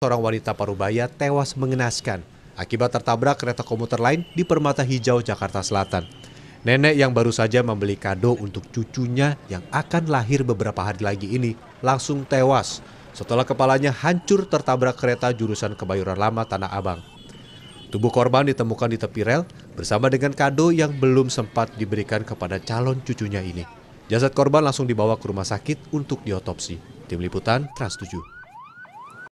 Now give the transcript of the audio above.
Seorang wanita parubaya tewas mengenaskan akibat tertabrak kereta komuter lain di Permata Hijau, Jakarta Selatan. Nenek yang baru saja membeli kado untuk cucunya yang akan lahir beberapa hari lagi ini langsung tewas setelah kepalanya hancur tertabrak kereta jurusan Kebayoran Lama Tanah Abang. Tubuh korban ditemukan di tepi rel bersama dengan kado yang belum sempat diberikan kepada calon cucunya ini. Jasad korban langsung dibawa ke rumah sakit untuk diotopsi. Tim Liputan Trans 7.